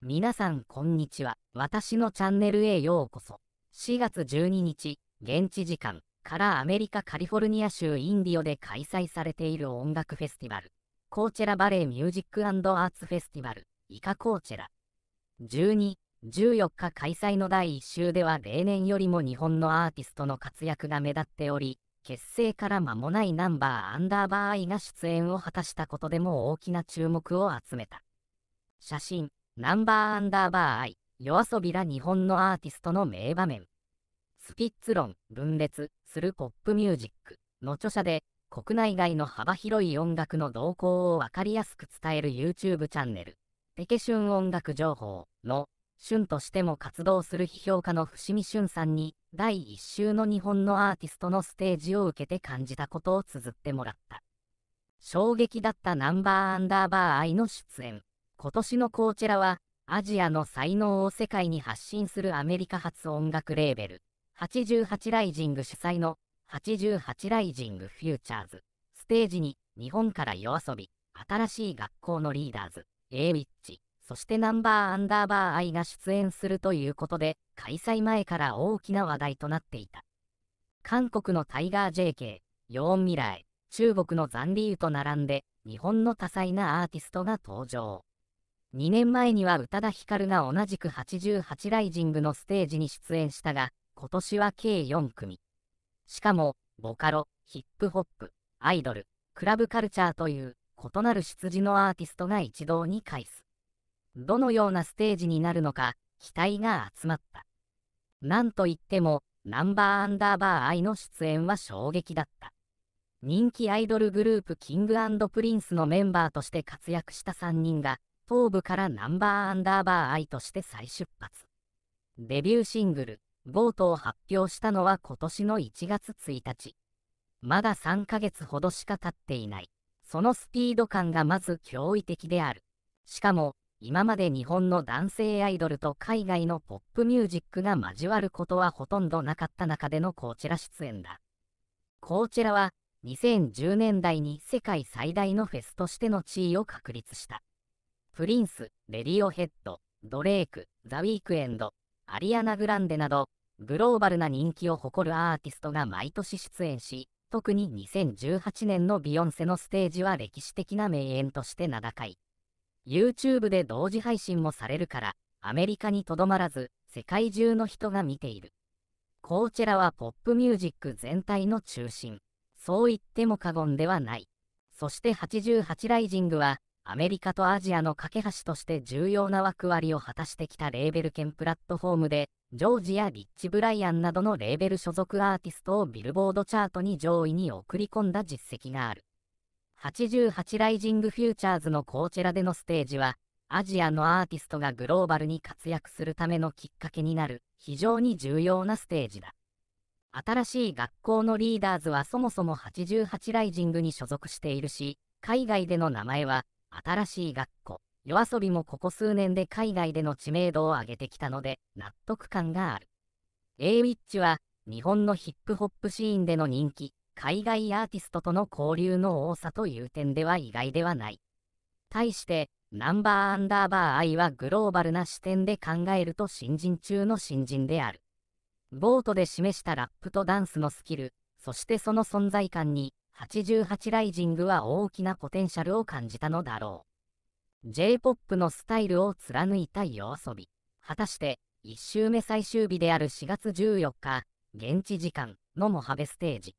皆さんこんにちは。私のチャンネルへようこそ。4月12日、現地時間からアメリカカリフォルニア州インディオで開催されている音楽フェスティバル、コーチェラバレエ・ミュージックアーツフェスティバル、イカコーチェラ。12、14日開催の第1週では例年よりも日本のアーティストの活躍が目立っており、結成から間もないナンバーアンダーバーアイが出演を果たしたことでも大きな注目を集めた。写真ナンバーアンダーバー I、夜遊びら日本のアーティストの名場面。スピッツ論、分裂するポップミュージックの著者で、国内外の幅広い音楽の動向をわかりやすく伝える YouTube チャンネル、ペケシュン音楽情報の、旬としても活動する批評家の伏見ンさんに、第1週の日本のアーティストのステージを受けて感じたことを綴ってもらった。衝撃だったナンバーアンダーバー愛の出演。今年のコーチェラは、アジアの才能を世界に発信するアメリカ発音楽レーベル、88ライジング主催の、88ライジングフューチャーズ、ステージに、日本から夜遊び、新しい学校のリーダーズ、A ウィッチ、そしてナンバーアンダーバーイが出演するということで、開催前から大きな話題となっていた。韓国のタイガー JK、ヨーン・ミライ、中国の残留と並んで、日本の多彩なアーティストが登場。2年前には宇多田ヒカルが同じく88ライジングのステージに出演したが、今年は計4組。しかも、ボカロ、ヒップホップ、アイドル、クラブカルチャーという異なる出自のアーティストが一堂に会す。どのようなステージになるのか、期待が集まった。なんといっても、ナンバーアンダーバー愛の出演は衝撃だった。人気アイドルグループキングプリンスのメンバーとして活躍した3人が、頭部からナンバーアンダーバー愛として再出発。デビューシングル、ボートを発表したのは今年の1月1日。まだ3ヶ月ほどしか経っていない。そのスピード感がまず驚異的である。しかも、今まで日本の男性アイドルと海外のポップミュージックが交わることはほとんどなかった中でのこちら出演だ。こちらは、2010年代に世界最大のフェスとしての地位を確立した。プリンス、レディオヘッド、ドレーク、ザ・ウィークエンド、アリアナ・グランデなど、グローバルな人気を誇るアーティストが毎年出演し、特に2018年のビヨンセのステージは歴史的な名演として名高い。YouTube で同時配信もされるから、アメリカにとどまらず、世界中の人が見ている。コーチェラはポップミュージック全体の中心。そう言っても過言ではない。そして88ライジングは、アメリカとアジアの架け橋として重要な役割を果たしてきたレーベル兼プラットフォームで、ジョージやリッチ・ブライアンなどのレーベル所属アーティストをビルボードチャートに上位に送り込んだ実績がある。88ライジング・フューチャーズのコーチェラでのステージは、アジアのアーティストがグローバルに活躍するためのきっかけになる、非常に重要なステージだ。新しい学校のリーダーズはそもそも88ライジングに所属しているし、海外での名前は、新しい学校、夜遊びもここ数年で海外での知名度を上げてきたので納得感がある。a ウィッチは日本のヒップホップシーンでの人気、海外アーティストとの交流の多さという点では意外ではない。対して、ナンバーアンダーバー I はグローバルな視点で考えると新人中の新人である。ボートで示したラップとダンスのスキル、そしてその存在感に88ライジングは大きなポテンシャルを感じたのだろう。J-POP のスタイルを貫いた夜遊び。果たして、1周目最終日である4月14日、現地時間のモハベステージ。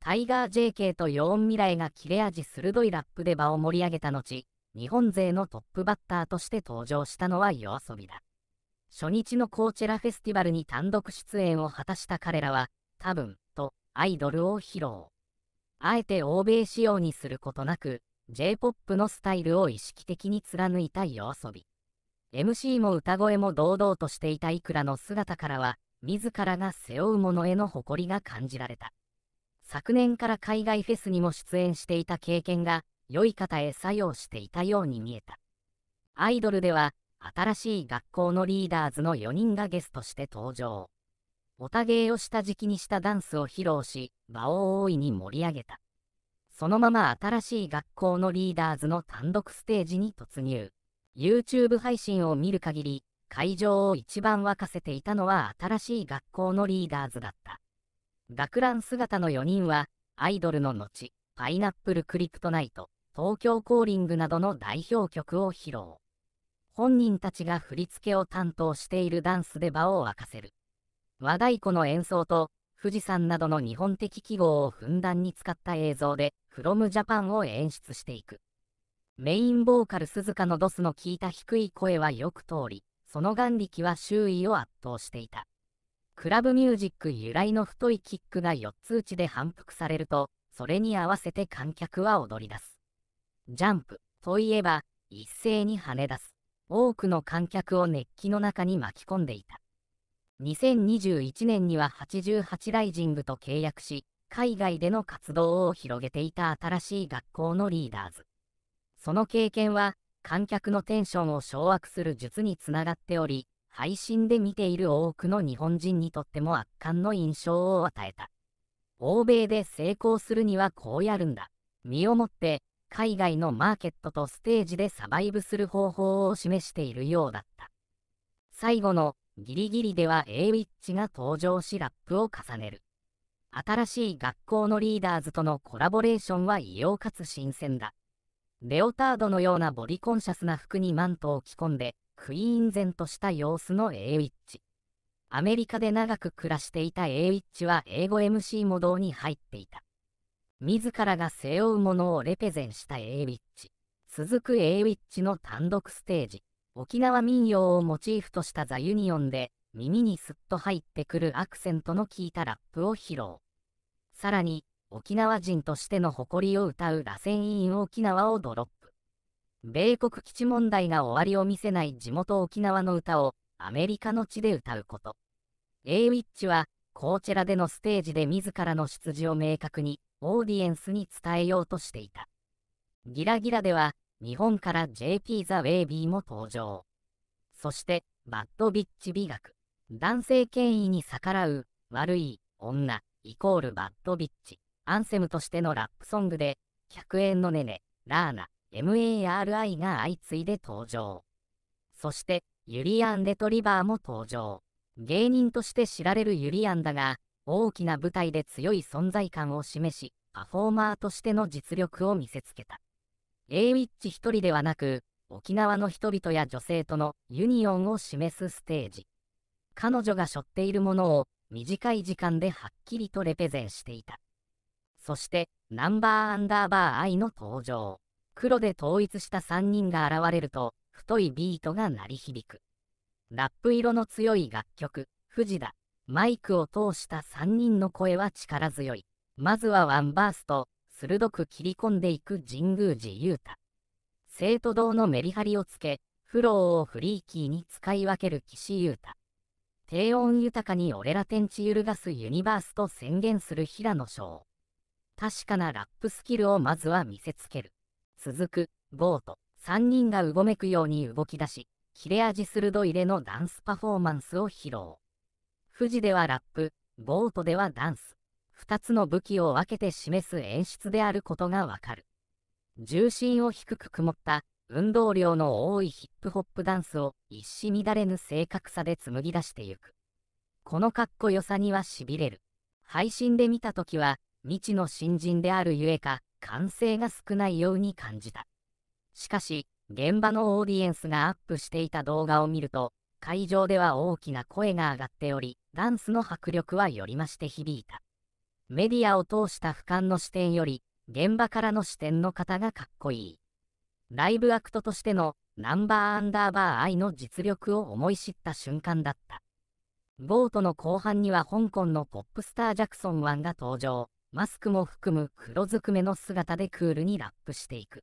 タイガー JK とヨーン・ミラが切れ味鋭いラップで場を盛り上げた後、日本勢のトップバッターとして登場したのは夜遊びだ。初日のコーチェラフェスティバルに単独出演を果たした彼らは、多分、と、アイドルを披露。あえて欧米仕様にすることなく、J-POP のスタイルを意識的に貫いた夜遊び。MC も歌声も堂々としていたいくらの姿からは、自らが背負うものへの誇りが感じられた。昨年から海外フェスにも出演していた経験が、良い方へ作用していたように見えた。アイドルでは、新しい学校のリーダーズの4人がゲストして登場。おたげを下敷きにしたダンスを披露し、場を大いに盛り上げた。そのまま新しい学校のリーダーズの単独ステージに突入。YouTube 配信を見る限り、会場を一番沸かせていたのは新しい学校のリーダーズだった。学ラン姿の4人は、アイドルの後、パイナップルクリプトナイト、東京コーリングなどの代表曲を披露。本人たちが振り付けを担当しているダンスで場を沸かせる。和太鼓の演奏と、富士山などの日本的記号をふんだんに使った映像で、from Japan を演出していく。メインボーカル鈴鹿のドスの効いた低い声はよく通り、その眼力は周囲を圧倒していた。クラブミュージック由来の太いキックが4つ打ちで反復されると、それに合わせて観客は踊り出す。ジャンプといえば、一斉に跳ね出す。多くの観客を熱気の中に巻き込んでいた。2021年には88ライジングと契約し、海外での活動を広げていた新しい学校のリーダーズ。その経験は、観客のテンションを掌握する術につながっており、配信で見ている多くの日本人にとっても圧巻の印象を与えた。欧米で成功するにはこうやるんだ。身をもって、海外のマーケットとステージでサバイブする方法を示しているようだった。最後のギリギリでは A ウィッチが登場しラップを重ねる。新しい学校のリーダーズとのコラボレーションは異様かつ新鮮だ。レオタードのようなボディコンシャスな服にマントを着込んで、クイーン然とした様子の A ウィッチ。アメリカで長く暮らしていた A ウィッチは英語 MC も同に入っていた。自らが背負うものをレペゼンした A ウィッチ。続く A ウィッチの単独ステージ。沖縄民謡をモチーフとしたザ・ユニオンで、耳にすっと入ってくるアクセントの効いたラップを披露。さらに、沖縄人としての誇りを歌う螺旋委員沖縄をドロップ。米国基地問題が終わりを見せない地元沖縄の歌をアメリカの地で歌うこと。A ウィッチは、コーチェラでのステージで自らの出自を明確にオーディエンスに伝えようとしていた。ギラギラでは、日本から JP ザ・ウェイビーも登場。そして、バッドビッチ美学。男性権威に逆らう、悪い、女、イコールバッドビッチ。アンセムとしてのラップソングで、100円のねね、ラーナ、MARI が相次いで登場。そして、ユリアン・レトリバーも登場。芸人として知られるユリアンだが、大きな舞台で強い存在感を示し、パフォーマーとしての実力を見せつけた。A ウィッチ一人ではなく、沖縄の人々や女性とのユニオンを示すステージ。彼女が背負っているものを短い時間ではっきりとレペゼンしていた。そして、ナンバーアンダーバー I の登場。黒で統一した3人が現れると、太いビートが鳴り響く。ラップ色の強い楽曲、藤田。マイクを通した3人の声は力強い。まずはワンバースト、鋭く切り込んでいく神宮寺勇太。生徒堂のメリハリをつけ、フローをフリーキーに使い分ける岸優太。低音豊かに俺ら天地揺るがすユニバースと宣言する平野翔。確かなラップスキルをまずは見せつける。続く、ボート、3人がうごめくように動き出し、切れ味鋭いれのダンスパフォーマンスを披露。富士ではラップ、ボートではダンス。2つの武器を分けて示す演出であることがわかる。重心を低く曇った運動量の多いヒップホップダンスを一糸乱れぬ正確さで紡ぎ出してゆく。このかっこよさにはしびれる。配信で見た時は未知の新人であるゆえか歓声が少ないように感じた。しかし現場のオーディエンスがアップしていた動画を見ると会場では大きな声が上がっておりダンスの迫力はよりまして響いた。メディアを通した俯瞰の視点より、現場からの視点の方がかっこいい。ライブアクトとしてのナンバーアンダーバーアイの実力を思い知った瞬間だった。ボートの後半には香港のポップスタージャクソン・1が登場、マスクも含む黒ずくめの姿でクールにラップしていく。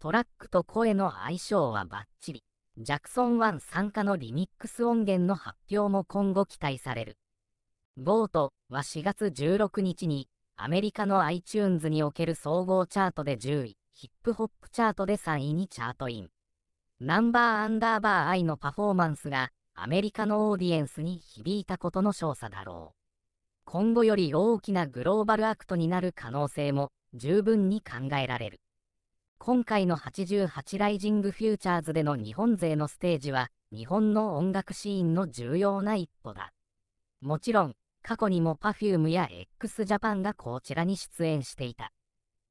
トラックと声の相性はバッチリ。ジャクソン1参加のリミックス音源の発表も今後期待される。ボートは4月16日にアメリカの iTunes における総合チャートで10位、ヒップホップチャートで3位にチャートイン。ナンバーアンダーバーイのパフォーマンスがアメリカのオーディエンスに響いたことの少佐だろう。今後より大きなグローバルアクトになる可能性も十分に考えられる。今回の88ライジングフューチャーズでの日本勢のステージは日本の音楽シーンの重要な一歩だ。もちろん過去にも Perfume や XJAPAN がこちらに出演していた。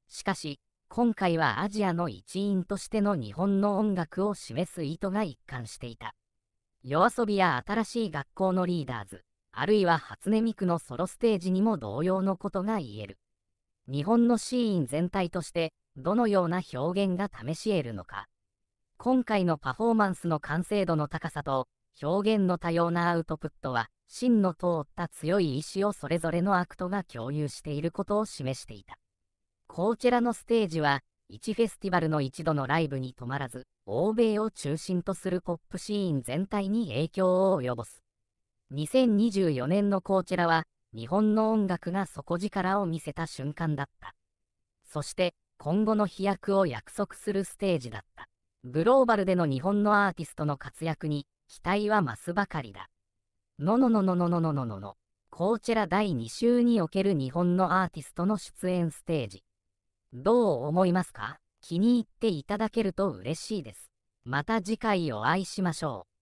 しかし、今回はアジアの一員としての日本の音楽を示す意図が一貫していた。夜遊びや新しい学校のリーダーズ、あるいは初音ミクのソロステージにも同様のことが言える。日本のシーン全体として、どのような表現が試し得るのか。今回のパフォーマンスの完成度の高さと、表現の多様なアウトプットは、真の通った強い意志をそれぞれのアクトが共有していることを示していた。コーチェラのステージは、1フェスティバルの一度のライブに止まらず、欧米を中心とするポップシーン全体に影響を及ぼす。2024年のコーチェラは、日本の音楽が底力を見せた瞬間だった。そして、今後の飛躍を約束するステージだった。グローバルでの日本のアーティストの活躍に期待は増すばかりだ。のののののののののの。こちら第2週における日本のアーティストの出演ステージ。どう思いますか気に入っていただけると嬉しいです。また次回お会いしましょう。